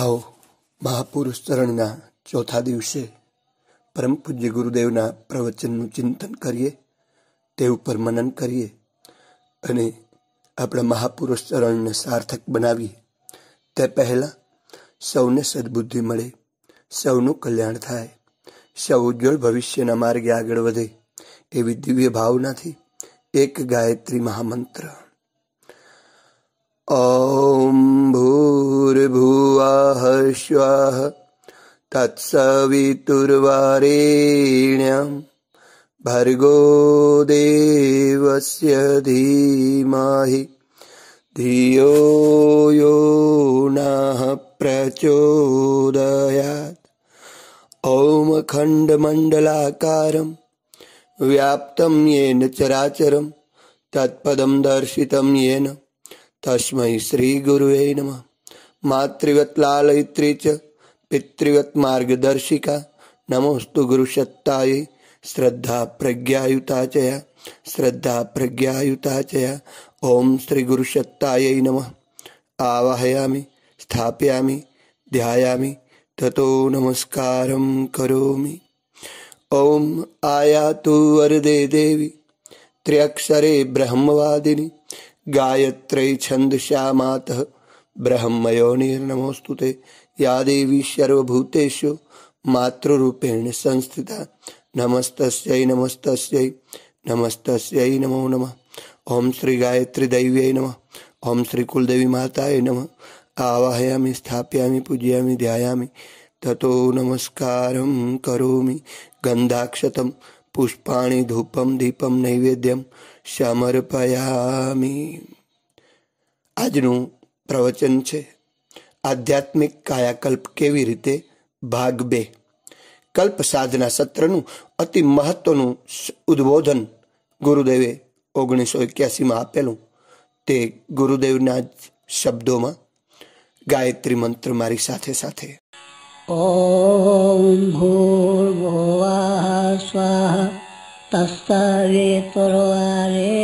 આવો મહાપુરુષ ચરણના ચોથા દિવસે પરમ પૂજ્ય ગુરુદેવના પ્રવચનનું ચિંતન કરીએ તે ઉપર મનન કરીએ અને આપણા મહાપુરુષ ચરણને સાર્થક બનાવીએ તે પહેલાં સૌને સદબુદ્ધિ મળે સૌનું કલ્યાણ થાય સૌ ઉજ્જવળ ભવિષ્યના માર્ગે આગળ વધે એવી દિવ્ય ભાવનાથી એક ગાયત્રી મહામંત્ર ઓમ ભૂ भूर्भुवाः श्वः तत्सवितुर्वारेण्यम् भर्गो देवस्य धीमाहि धियो यो नः प्रचोदयात् ॐ व्याप्तं येन चराचरं तत्पदं दर्शितं येन तस्मै श्रीगुरुवे नमः માતૃગત લાલયિત્રી ચ પિતૃગત માર્ગદર્શિકા નમોસ્તુ ગુરુસત્તાય શ્રદ્ધા પ્રજ્ઞાયુતા ચયા શ્રદ્ધા પ્રજ્ञायुता चया ॐ श्रीगुरुशक्तायै नमः आवाहयामि स्थापयामि ध्यायामि ततो नमस्कारं करोमि ॐ आयातु वरदे देवी त्र्यक्षरे ब्रह्मवादिनि गायत्र्यै छन्दसा मातः બ્રહ્મયોનિર્નમોસ્તુ તે યા દેવી સર્વભૂતેશુ માતૃરૂપેણ સંસ્થિતા નમસ્તસ્ય નમસ્તસ્ય નમસ્તસ્ય નમો નમ ઓમ શ્રી ગાયત્રી દૈવ્ય નમ ઓમ શ્રી કુલદેવી માતાએ નમ આવાહયામિ સ્થાપયામિ પૂજયામિ ધ્યાયામિ તતો નમસ્કારમ કરોમિ ગંધાક્ષતમ પુષ્પાણી ધૂપમ દીપમ નૈવેદ્યમ સમર્પયામિ આજનું પ્રવચન છે આધ્યાત્મિક કાયાકલ્પ કેવી રીતે ભાગ બે કલ્પ સાધના સત્રનું અતિ મહત્વનું ઉદબોધન ગુરુદેવે ઓગણીસો એક્યાસીમાં આપેલું તે ગુરુદેવના જ શબ્દોમાં ગાયત્રી મંત્ર મારી સાથે સાથે ઓમ ભૂર્ભુવા સ્વાહા તસ્તરે પુરવારે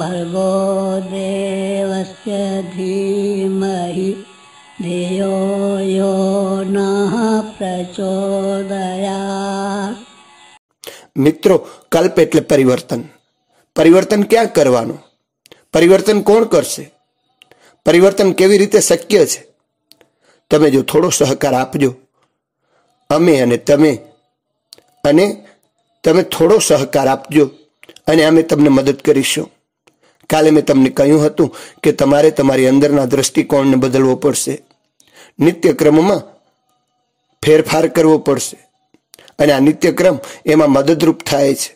ભર્ગો દેવ तस्य धीमहि धियो यो नः પ્રચોદયા મિત્રો કલ્પ એટલે પરિવર્તન પરિવર્તન ક્યાં કરવાનું પરિવર્તન કોણ કરશે પરિવર્તન કેવી રીતે શક્ય છે તમે જો થોડો સહકાર આપજો અમે અને તમે અને તમે થોડો સહકાર આપજો અને અમે તમને મદદ કરીશું કાલે મેં તમને કહ્યું હતું કે તમારે તમારી અંદરના દ્રષ્ટિકોણને બદલવો પડશે નિત્યક્રમમાં ફેરફાર કરવો પડશે અને આ નિત્યક્રમ એમાં મદદરૂપ થાય છે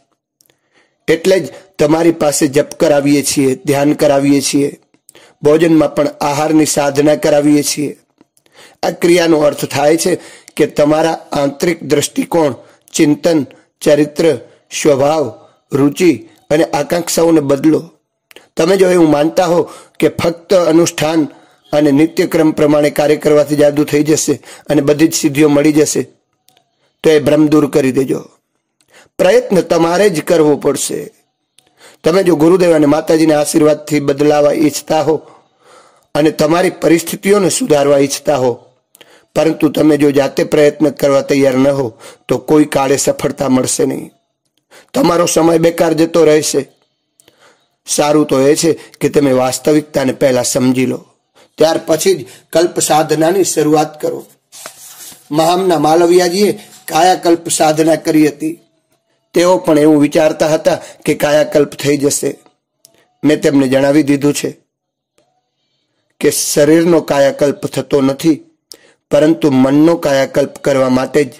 એટલે જ તમારી પાસે જપ કરાવીએ છીએ ધ્યાન કરાવીએ છીએ ભોજનમાં પણ આહારની સાધના કરાવીએ છીએ આ ક્રિયાનો અર્થ થાય છે કે તમારા આંતરિક દ્રષ્ટિકોણ ચિંતન ચરિત્ર સ્વભાવ રુચિ અને આકાંક્ષાઓને બદલો તમે જો એવું માનતા હો કે ફક્ત અનુષ્ઠાન અને નિત્યક્રમ પ્રમાણે કાર્ય કરવાથી જાદુ થઈ જશે અને બધી જ સિદ્ધિઓ મળી જશે તો એ ભ્રમ દૂર કરી દેજો પ્રયત્ન તમારે જ કરવો પડશે તમે જો ગુરુદેવ અને માતાજીના આશીર્વાદથી બદલાવા ઈચ્છતા હો અને તમારી પરિસ્થિતિઓને સુધારવા ઈચ્છતા હો પરંતુ તમે જો જાતે પ્રયત્ન કરવા તૈયાર ન હો તો કોઈ કાળે સફળતા મળશે નહીં તમારો સમય બેકાર જતો રહેશે સારું તો એ છે કે તમે વાસ્તવિકતાને પહેલા સમજી લો ત્યાર પછી જ કલ્પ સાધનાની શરૂઆત કરો મહામના માલવિયાજીએ કાયાકલ્પ સાધના કરી હતી તેઓ પણ એવું વિચારતા હતા કે કાયાકલ્પ થઈ જશે મેં તેમને જણાવી દીધું છે કે શરીરનો કાયાકલ્પ થતો નથી પરંતુ મનનો કાયાકલ્પ કરવા માટે જ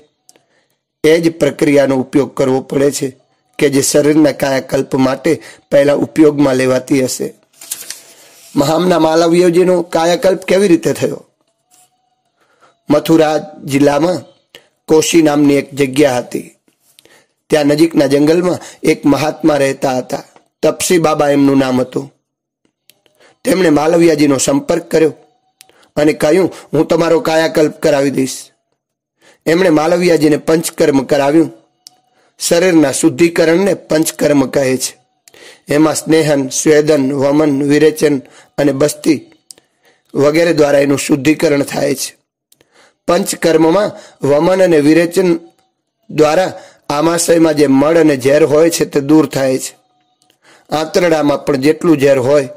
એ જ પ્રક્રિયાનો ઉપયોગ કરવો પડે છે કે જે શરીરના કાયાકલ્પ માટે પહેલાં ઉપયોગમાં લેવાતી હશે મહામના માલવ્યજીનો કાયાકલ્પ કેવી રીતે થયો મથુરા જિલ્લામાં કોશી નામની એક જગ્યા હતી ત્યાં નજીકના જંગલમાં એક મહાત્મા રહેતા હતા તપસી બાબા એમનું નામ હતું તેમણે માલવિયાજીનો સંપર્ક કર્યો અને કહ્યું હું તમારો કાયાકલ્પ કરાવી દઈશ એમણે માલવિયાજીને પંચકર્મ કરાવ્યું શરીરના શુદ્ધિકરણને પંચકર્મ કહે છે એમાં સ્નેહન સ્વેદન વમન વિરેચન અને બસ્તી વગેરે દ્વારા એનું શુદ્ધિકરણ થાય છે પંચકર્મમાં વમન અને વિરેચન દ્વારા આમાશયમાં જે મળ અને ઝેર હોય છે તે દૂર થાય છે આંતરડામાં પણ જેટલું ઝેર હોય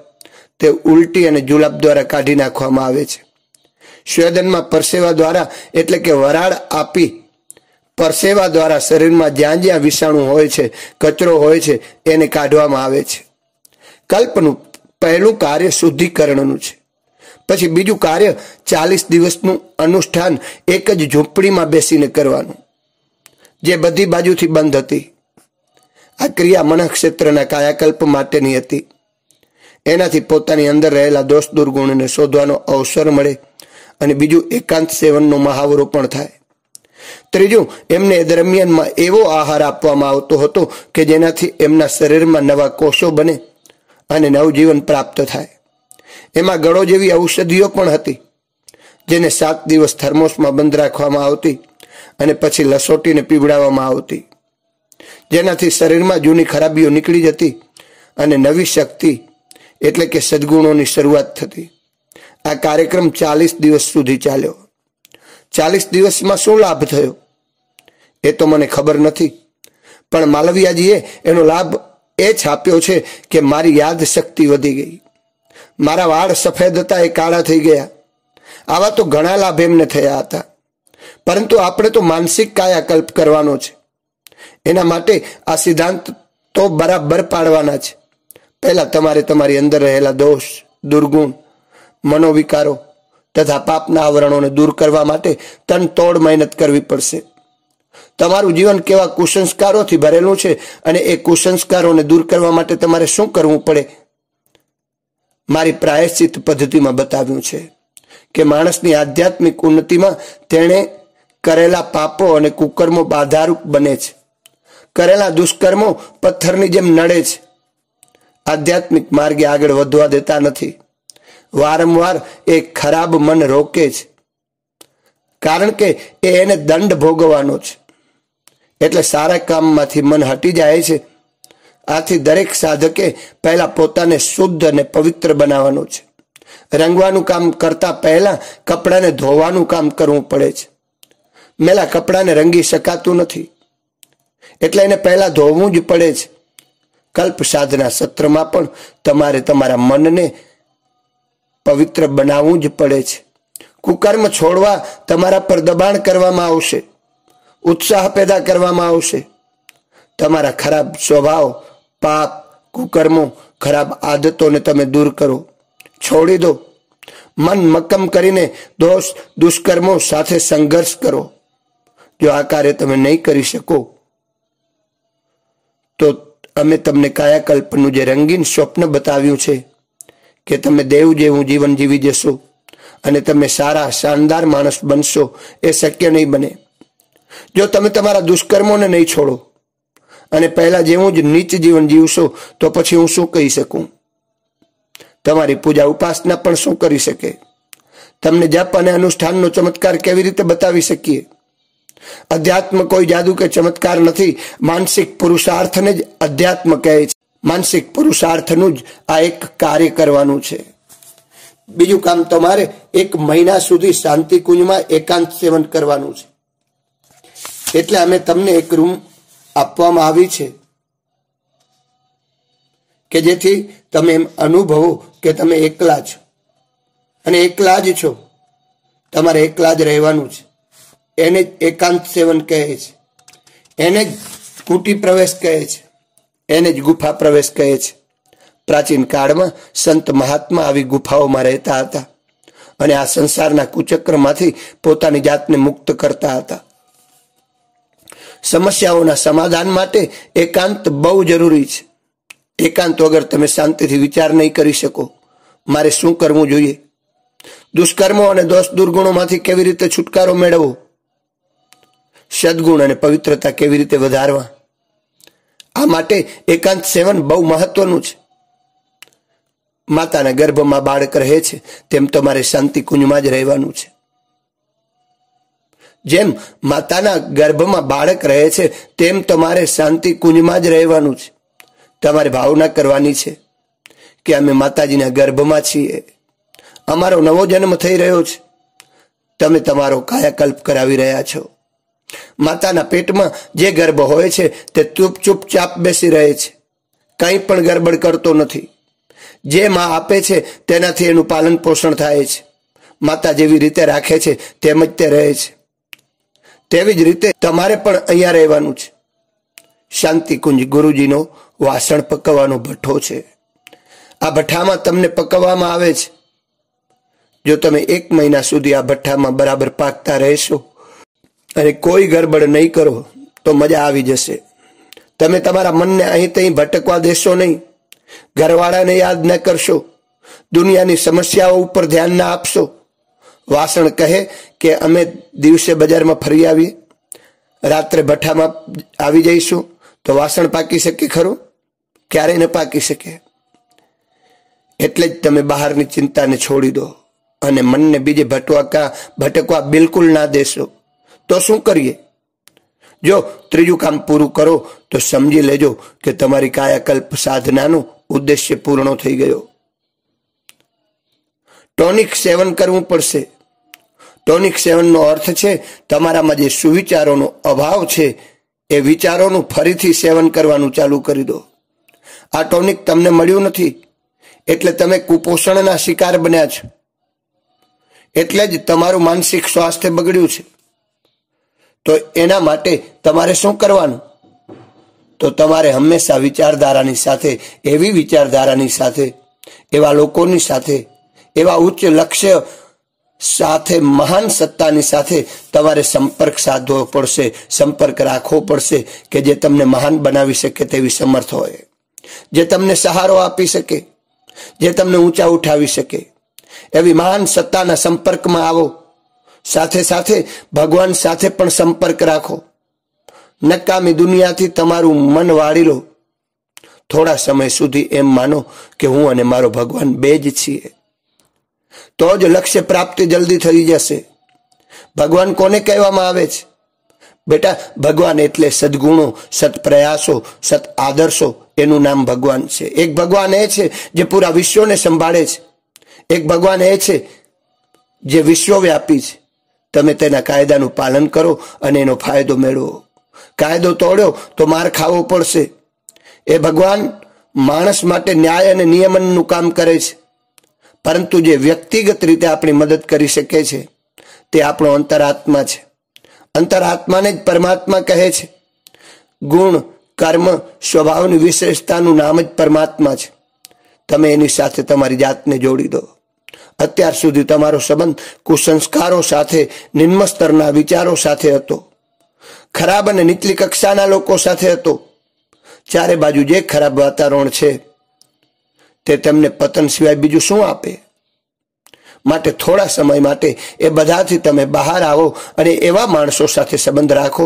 તે ઉલટી અને જુલાબ દ્વારા કાઢી નાખવામાં આવે છે સ્વેદનમાં પરસેવા દ્વારા એટલે કે વરાળ આપી પરસેવા દ્વારા શરીરમાં જ્યાં જ્યાં વિષાણુ હોય છે કચરો હોય છે એને કાઢવામાં આવે છે કલ્પનું પહેલું કાર્ય શુદ્ધિકરણનું છે પછી બીજું કાર્ય ચાલીસ દિવસનું અનુષ્ઠાન એક જ ઝૂંપડીમાં બેસીને કરવાનું જે બધી બાજુથી બંધ હતી આ ક્રિયા મનઃક્ષેત્રના કાયાકલ્પ માટેની હતી એનાથી પોતાની અંદર રહેલા દોષ દુર્ગુણને શોધવાનો અવસર મળે અને બીજું એકાંત સેવનનો મહાવરો પણ થાય ત્રીજું એમને દરમિયાનમાં એવો આહાર આપવામાં આવતો હતો કે જેનાથી એમના શરીરમાં નવા કોષો બને અને નવજીવન પ્રાપ્ત થાય એમાં ગળો જેવી ઔષધિઓ પણ હતી જેને સાત દિવસ થર્મોસમાં બંધ રાખવામાં આવતી અને પછી લસોટીને પીવડાવવામાં આવતી જેનાથી શરીરમાં જૂની ખરાબીઓ નીકળી જતી અને નવી શક્તિ એટલે કે સદગુણોની શરૂઆત થતી આ કાર્યક્રમ ચાલીસ દિવસ સુધી ચાલ્યો ચાલીસ દિવસમાં શું લાભ થયો એ તો મને ખબર નથી પણ માલવિયાજીએ એનો લાભ એ છાપ્યો છે કે મારી યાદશક્તિ વધી ગઈ મારા વાળ સફેદ હતા એ કાળા થઈ ગયા આવા તો ઘણા લાભ એમને થયા હતા પરંતુ આપણે તો માનસિક કાયાકલ્પ કરવાનો છે એના માટે આ સિદ્ધાંત તો બરાબર પાડવાના છે પહેલાં તમારે તમારી અંદર રહેલા દોષ દુર્ગુણ મનોવિકારો તથા પાપના આવરણોને દૂર કરવા માટે તન તોડ મહેનત કરવી પડશે તમારું જીવન કેવા કુસંસ્કારોથી ભરેલું છે અને એ કુસંસ્કારોને દૂર કરવા માટે તમારે શું કરવું પડે મારી પ્રાયશ્ચિત પદ્ધતિમાં બતાવ્યું છે કે માણસની આધ્યાત્મિક ઉન્નતિમાં તેણે કરેલા પાપો અને કુકર્મો બાધારૂપ બને છે કરેલા દુષ્કર્મો પથ્થરની જેમ નડે છે આધ્યાત્મિક માર્ગે આગળ વધવા દેતા નથી વારંવાર એ ખરાબ મન રોકે છે કારણ કે એ એને દંડ ભોગવવાનો છે એટલે સારા કામમાંથી મન હટી જાય છે આથી દરેક સાધકે પહેલા પોતાને શુદ્ધ અને પવિત્ર બનાવવાનું છે રંગવાનું કામ કરતા પહેલા કપડાને ધોવાનું કામ કરવું પડે છે મેલા કપડાને રંગી શકાતું નથી એટલે એને પહેલા ધોવું જ પડે છે કલ્પ સાધના સત્રમાં પણ તમારે તમારા મનને પવિત્ર બનાવવું જ પડે છે કુકર્મ છોડવા તમારા પર દબાણ કરવામાં આવશે ઉત્સાહ પેદા કરવામાં આવશે તમારા ખરાબ સ્વભાવ પાપ કુકર્મો ખરાબ આદતોને તમે દૂર કરો છોડી દો મન મક્કમ કરીને દોષ દુષ્કર્મો સાથે સંઘર્ષ કરો જો આ કાર્ય તમે નહીં કરી શકો તો અમે તમને કાયાકલ્પનું જે રંગીન સ્વપ્ન બતાવ્યું છે કે તમે દેવ જેવું જીવન જીવી જશો અને તમે સારા શાનદાર માણસ બનશો એ શક્ય નહીં બને જો તમે તમારા દુષ્કર્મોને નહીં છોડો અને પહેલાં જેવું જ નીચ જીવન જીવશો તો પછી હું શું કહી શકું તમારી પૂજા ઉપાસના પણ શું કરી શકે તમને જપ અને અનુષ્ઠાનનો ચમત્કાર કેવી રીતે બતાવી શકીએ અધ્યાત્મ કોઈ જાદુ કે ચમત્કાર નથી માનસિક પુરુષાર્થને જ અધ્યાત્મ કહે છે માનસિક પુરુષાર્થનું જ આ એક કાર્ય કરવાનું છે બીજું કામ તમારે એક મહિના સુધી શાંતિ કુંજમાં એકાંત સેવન કરવાનું છે એટલે અમે તમને એક રૂમ આપવામાં આવી છે કે જેથી તમે એમ અનુભવો કે તમે એકલા છો અને એકલા જ છો તમારે એકલા જ રહેવાનું છે એને એકાંત સેવન કહે છે એને જ કુટી પ્રવેશ કહે છે એને જ ગુફા પ્રવેશ કહે છે પ્રાચીન કાળમાં સંત મહાત્મા આવી ગુફાઓમાં રહેતા હતા અને આ સંસારના કુચક્રમાંથી પોતાની જાતને મુક્ત કરતા હતા સમસ્યાઓના સમાધાન માટે એકાંત બહુ જરૂરી છે એકાંત વગર તમે શાંતિથી વિચાર નહીં કરી શકો મારે શું કરવું જોઈએ દુષ્કર્મો અને દોષ દુર્ગુણોમાંથી કેવી રીતે છુટકારો મેળવવો સદગુણ અને પવિત્રતા કેવી રીતે વધારવા આ માટે એકાંત સેવન બહુ મહત્વનું છે માતાના ગર્ભમાં બાળક રહે છે તેમ તમારે શાંતિ કુંજમાં જ રહેવાનું છે જેમ માતાના ગર્ભમાં બાળક રહે છે તેમ તમારે શાંતિ કુંજમાં જ રહેવાનું છે તમારે ભાવના કરવાની છે કે અમે માતાજીના ગર્ભમાં છીએ અમારો નવો જન્મ થઈ રહ્યો છે તમે તમારો કાયાકલ્પ કરાવી રહ્યા છો માતાના પેટમાં જે ગર્ભ હોય છે તે ચૂપ ચાપ બેસી રહે છે કંઈ પણ ગરબડ કરતો નથી જે માં આપે છે તેનાથી એનું પાલન પોષણ થાય છે માતા જેવી રીતે રાખે છે તેમ જ તે રહે છે તેવી જ રીતે તમારે પણ અહીંયા રહેવાનું છે શાંતિકુંજ ગુરુજીનો વાસણ પકવવાનો ભઠ્ઠો છે આ ભઠ્ઠામાં તમને પકવવામાં આવે છે જો તમે એક મહિના સુધી આ ભઠ્ઠામાં બરાબર પાકતા રહેશો અને કોઈ ગરબડ નહીં કરો તો મજા આવી જશે તમે તમારા મનને અહીં તહીં ભટકવા દેશો નહીં ઘરવાળાને યાદ ન કરશો દુનિયાની સમસ્યાઓ ઉપર ધ્યાન ના આપશો વાસણ કહે કે અમે દિવસે બજારમાં ફરી આવીએ રાત્રે ભઠ્ઠામાં આવી જઈશું તો વાસણ પાકી શકે ખરું ક્યારેય ન પાકી શકે એટલે જ તમે બહારની ચિંતાને છોડી દો અને મનને બીજે ભટવા કા ભટકવા બિલકુલ ના દેશો તો શું કરીએ જો ત્રીજું કામ પૂરું કરો તો સમજી લેજો કે તમારી કાયાકલ્પ સાધનાનું ઉદ્દેશ્ય પૂર્ણ થઈ ગયો ટોનિક સેવન કરવું પડશે ટોનિક સેવનનો અર્થ છે તમારામાં જે સુવિચારોનો અભાવ છે એ વિચારોનું ફરીથી સેવન કરવાનું ચાલુ કરી દો આ ટોનિક તમને મળ્યું નથી એટલે તમે કુપોષણના શિકાર બન્યા છો એટલે જ તમારું માનસિક સ્વાસ્થ્ય બગડ્યું છે તો એના માટે તમારે શું કરવાનું તો તમારે હંમેશા વિચારધારાની સાથે એવી વિચારધારાની સાથે એવા લોકોની સાથે એવા ઉચ્ચ લક્ષ્ય સાથે મહાન સત્તાની સાથે તમારે સંપર્ક સાધવો પડશે સંપર્ક રાખવો પડશે કે જે તમને મહાન બનાવી શકે તેવી સમર્થ હોય જે તમને સહારો આપી શકે જે તમને ઊંચા ઉઠાવી શકે એવી મહાન સત્તાના સંપર્કમાં આવો સાથે સાથે ભગવાન સાથે પણ સંપર્ક રાખો નકામી દુનિયાથી તમારું મન વાળી લો થોડા સમય સુધી એમ માનો કે હું અને મારો ભગવાન બે જ છીએ તો જ લક્ષ્ય પ્રાપ્તિ જલ્દી થઈ જશે ભગવાન કોને કહેવામાં આવે છે બેટા ભગવાન એટલે સદગુણો પ્રયાસો સત આદર્શો એનું નામ ભગવાન છે એક ભગવાન એ છે જે પૂરા વિશ્વને સંભાળે છે એક ભગવાન એ છે જે વિશ્વવ્યાપી છે તમે તેના કાયદાનું પાલન કરો અને એનો ફાયદો મેળવો કાયદો તોડ્યો તો માર ખાવો પડશે એ ભગવાન માણસ માટે ન્યાય અને નિયમનનું કામ કરે છે પરંતુ જે વ્યક્તિગત રીતે આપણી મદદ કરી શકે છે તે આપણો અંતરાત્મા છે અંતરાત્માને જ પરમાત્મા કહે છે ગુણ કર્મ સ્વભાવની વિશેષતાનું નામ જ પરમાત્મા છે તમે એની સાથે તમારી જાતને જોડી દો અત્યાર સુધી તમારો સંબંધ કુસંસ્કારો સાથે નિમ્ન વિચારો સાથે હતો ખરાબ અને નીચલી કક્ષાના લોકો સાથે હતો ચારે બાજુ જે ખરાબ વાતાવરણ છે તે તેમને પતન સિવાય બીજું શું આપે માટે થોડા સમય માટે એ બધાથી તમે બહાર આવો અને એવા માણસો સાથે સંબંધ રાખો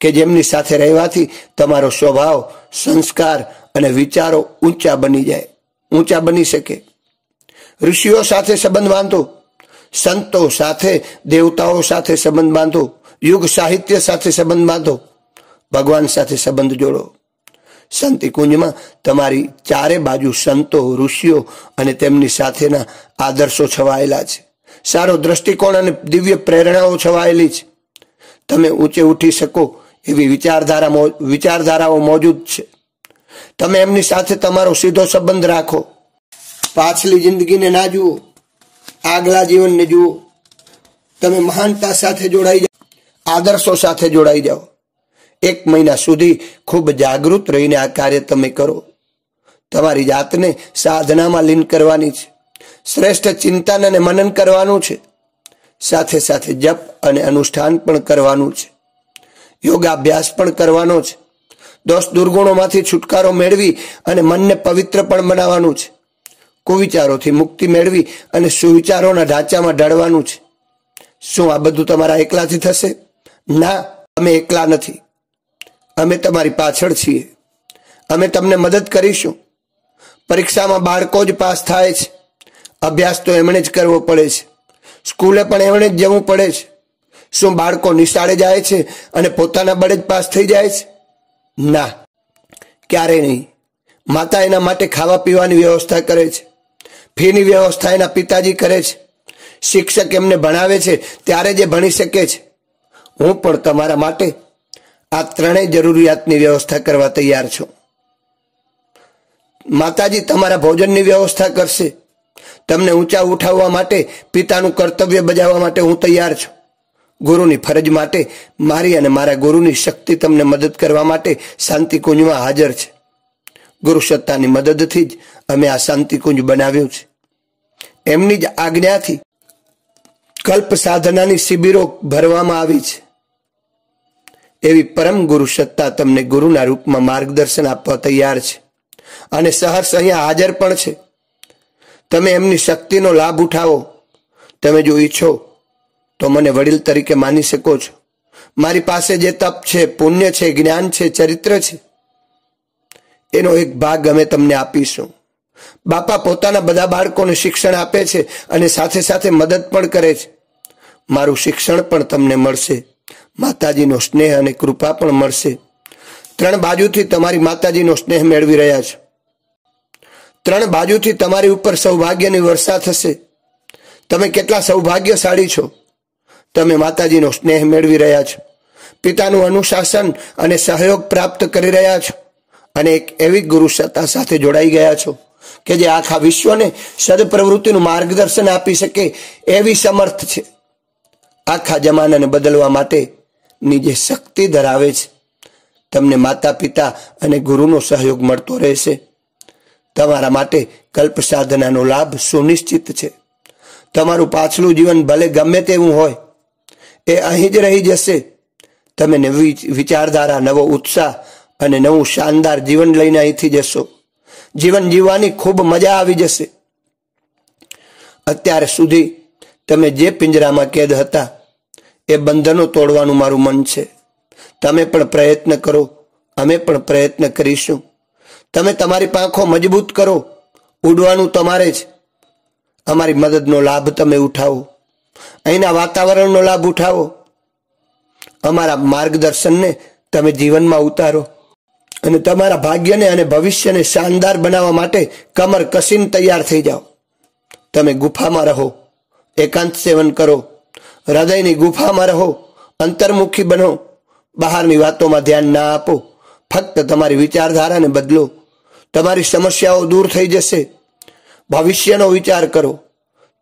કે જેમની સાથે રહેવાથી તમારો સ્વભાવ સંસ્કાર અને વિચારો ઊંચા બની જાય ઊંચા બની શકે ઋષિઓ સાથે સંબંધ બાંધો સંતો સાથે દેવતાઓ સાથે સંબંધ બાંધો યુગ સાહિત્ય સાથે સંબંધ બાંધો ભગવાન સાથે સંબંધ જોડો શાંતિ કુંજમાં તમારી ચારે બાજુ સંતો ઋષિઓ અને તેમની સાથેના આદર્શો છવાયેલા છે સારો દ્રષ્ટિકોણ અને દિવ્ય પ્રેરણાઓ છવાયેલી છે તમે ઊંચે ઉઠી શકો એવી વિચારધારા વિચારધારાઓ મોજૂદ છે તમે એમની સાથે તમારો સીધો સંબંધ રાખો પાછલી જિંદગીને ના જુઓ આગલા જીવનને જુઓ તમે મહાનતા સાથે જોડાઈ જાઓ આદર્શો સાથે જોડાઈ જાઓ એક મહિના સુધી ખૂબ જાગૃત રહીને આ કાર્ય તમે કરો તમારી જાતને સાધનામાં લીન કરવાની છે શ્રેષ્ઠ ચિંતન અને મનન કરવાનું છે સાથે સાથે જપ અને અનુષ્ઠાન પણ કરવાનું છે યોગાભ્યાસ પણ કરવાનો છે દોષ દુર્ગુણોમાંથી છુટકારો મેળવી અને મનને પવિત્ર પણ બનાવવાનું છે કુવિચારોથી મુક્તિ મેળવી અને સુવિચારોના ઢાંચામાં ઢળવાનું છે શું આ બધું તમારા એકલાથી થશે ના અમે એકલા નથી અમે તમારી પાછળ છીએ અમે તમને મદદ કરીશું પરીક્ષામાં બાળકો જ પાસ થાય છે અભ્યાસ તો એમણે જ કરવો પડે છે સ્કૂલે પણ એમણે જ જવું પડે છે શું બાળકો નિશાળે જાય છે અને પોતાના બળે જ પાસ થઈ જાય છે ના ક્યારેય નહીં માતા એના માટે ખાવા પીવાની વ્યવસ્થા કરે છે ફીની વ્યવસ્થા એના પિતાજી કરે છે શિક્ષક એમને ભણાવે છે ત્યારે જે ભણી શકે છે હું પણ તમારા માટે આ ત્રણેય જરૂરિયાતની વ્યવસ્થા કરવા તૈયાર છું માતાજી તમારા ભોજનની વ્યવસ્થા કરશે તમને ઊંચા ઉઠાવવા માટે પિતાનું કર્તવ્ય બજાવવા માટે હું તૈયાર છું ગુરુની ફરજ માટે મારી અને મારા ગુરુની શક્તિ તમને મદદ કરવા માટે શાંતિકુંજમાં હાજર છે ગુરુ સત્તાની મદદથી જ અમે આ શાંતિકુંજ બનાવ્યું છે એમની જ આજ્ઞાથી કલ્પ સાધનાની શિબિરો ભરવામાં આવી છે એવી પરમ ગુરુ સત્તા તમને ગુરુના રૂપમાં માર્ગદર્શન આપવા તૈયાર છે અને સહર્ષ અહીંયા હાજર પણ છે તમે એમની શક્તિનો લાભ ઉઠાવો તમે જો ઈચ્છો તો મને વડીલ તરીકે માની શકો છો મારી પાસે જે તપ છે પુણ્ય છે જ્ઞાન છે ચરિત્ર છે એનો એક ભાગ અમે તમને આપીશું બાપા પોતાના બધા બાળકોને શિક્ષણ આપે છે અને સાથે સાથે મદદ પણ કરે છે મારું શિક્ષણ પણ તમને મળશે માતાજીનો સ્નેહ અને કૃપા પણ મળશે ત્રણ બાજુથી તમારી માતાજીનો સ્નેહ મેળવી રહ્યા છો ત્રણ બાજુથી તમારી ઉપર સૌભાગ્યની વર્ષા થશે તમે કેટલા સૌભાગ્યશાળી છો તમે માતાજીનો સ્નેહ મેળવી રહ્યા છો પિતાનું અનુશાસન અને સહયોગ પ્રાપ્ત કરી રહ્યા છો અને એક એવી ગુરુ સત્તા સાથે જોડાઈ ગયા છો કે જે આખા વિશ્વને સદપ્રવૃત્તિનું માર્ગદર્શન આપી શકે એવી સમર્થ છે આખા જમાનાને બદલવા માટેની જે શક્તિ ધરાવે છે તમને માતા પિતા અને ગુરુનો સહયોગ મળતો રહેશે તમારા માટે કલ્પ સાધનાનો લાભ સુનિશ્ચિત છે તમારું પાછલું જીવન ભલે ગમે તેવું હોય એ અહીં જ રહી જશે તમે નવી વિચારધારા નવો ઉત્સાહ અને નવું શાનદાર જીવન લઈને અહીંથી જશો જીવન જીવવાની ખૂબ મજા આવી જશે અત્યાર સુધી તમે જે પિંજરામાં કેદ હતા એ બંધનો તોડવાનું મારું મન છે તમે પણ પ્રયત્ન કરો અમે પણ પ્રયત્ન કરીશું તમે તમારી પાંખો મજબૂત કરો ઉડવાનું તમારે જ અમારી મદદનો લાભ તમે ઉઠાવો અહીંના વાતાવરણનો લાભ ઉઠાવો અમારા માર્ગદર્શનને તમે જીવનમાં ઉતારો અને તમારા ભાગ્યને અને ભવિષ્યને શાનદાર બનાવવા માટે કમર કસીન તૈયાર થઈ જાઓ તમે ગુફામાં રહો એકાંત સેવન કરો હૃદયની ગુફામાં રહો અંતર્મુખી બનો બહારની વાતોમાં ધ્યાન ના આપો ફક્ત તમારી વિચારધારાને બદલો તમારી સમસ્યાઓ દૂર થઈ જશે ભવિષ્યનો વિચાર કરો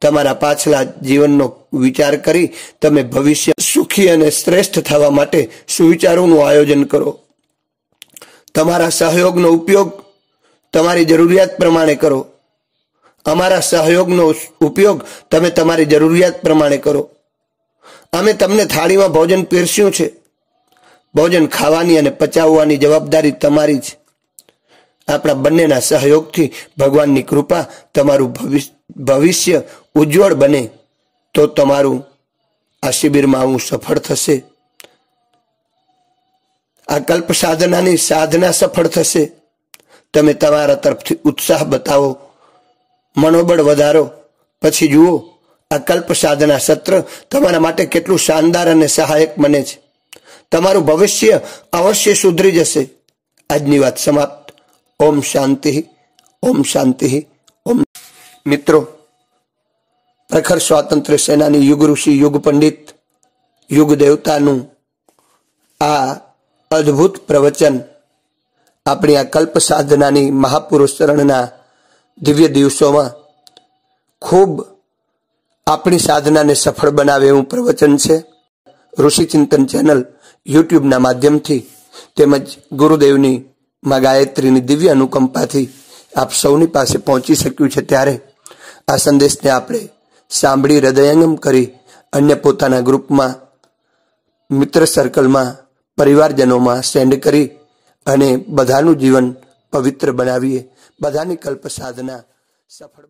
તમારા પાછલા જીવનનો વિચાર કરી તમે ભવિષ્ય સુખી અને શ્રેષ્ઠ થવા માટે સુવિચારોનું આયોજન કરો તમારા સહયોગનો ઉપયોગ તમારી જરૂરિયાત પ્રમાણે કરો અમારા સહયોગનો ઉપયોગ તમે તમારી જરૂરિયાત પ્રમાણે કરો અમે તમને થાળીમાં ભોજન પીરસ્યું છે ભોજન ખાવાની અને પચાવવાની જવાબદારી તમારી જ આપણા બંનેના સહયોગથી ભગવાનની કૃપા તમારું ભવિષ્ય ઉજ્જવળ બને તો તમારું આ શિબિરમાં આવું સફળ થશે આ કલ્પ સાધનાની સાધના સફળ થશે તમે તમારા તરફથી ઉત્સાહ બતાવો મનોબળ વધારો પછી જુઓ આ કલ્પ સાધના સત્ર તમારા માટે કેટલું શાનદાર અને સહાયક બને છે તમારું ભવિષ્ય અવશ્ય સુધરી જશે આજની વાત સમાપ્ત ઓમ શાંતિ ઓમ શાંતિ ઓમ મિત્રો પ્રખર સ્વાતંત્ર્ય સેનાની યુગ ઋષિ યુગ પંડિત યુગ દેવતાનું આ અદ્ભુત પ્રવચન આપણી આ કલ્પ સાધનાની મહાપુરુષ ચરણના દિવ્ય દિવસોમાં ખૂબ આપણી સાધનાને સફળ બનાવે એવું પ્રવચન છે ઋષિચિંતન ચેનલ યુટ્યુબના માધ્યમથી તેમજ ગુરુદેવની મા ગાયત્રીની દિવ્ય અનુકંપાથી આપ સૌની પાસે પહોંચી શક્યું છે ત્યારે આ સંદેશને આપણે સાંભળી હૃદયંગમ કરી અન્ય પોતાના ગ્રુપમાં મિત્ર સર્કલમાં પરિવારજનોમાં સેન્ડ કરી અને બધાનું જીવન પવિત્ર બનાવીએ બધાની કલ્પ સાધના સફળ